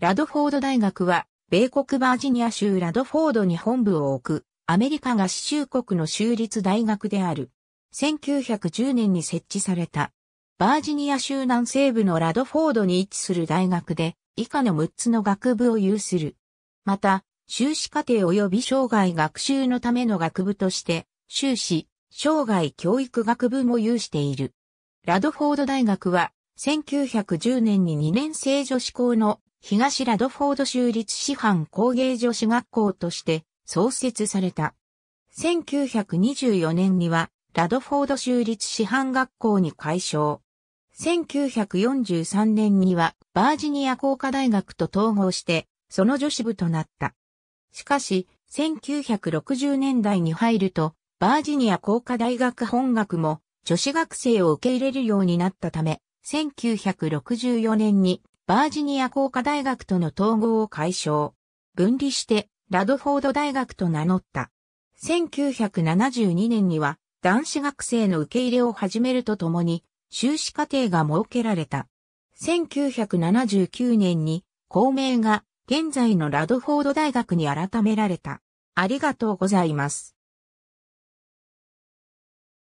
ラドフォード大学は、米国バージニア州ラドフォードに本部を置く、アメリカ合衆国の州立大学である。1910年に設置された。バージニア州南西部のラドフォードに位置する大学で、以下の6つの学部を有する。また、修士課程及び生涯学習のための学部として、修士、生涯教育学部も有している。ラドフォード大学は、1910年に2年生女子校の東ラドフォード州立師範工芸女子学校として創設された。1924年には、ラドフォード州立師範学校に改称。1943年には、バージニア工科大学と統合して、その女子部となった。しかし、1960年代に入ると、バージニア工科大学本学も女子学生を受け入れるようになったため、1964年にバージニア工科大学との統合を解消。分離して、ラドフォード大学と名乗った。1972年には、男子学生の受け入れを始めるとともに、修士課程が設けられた。1979年に、校名が、現在のラドフォード大学に改められた。ありがとうございます。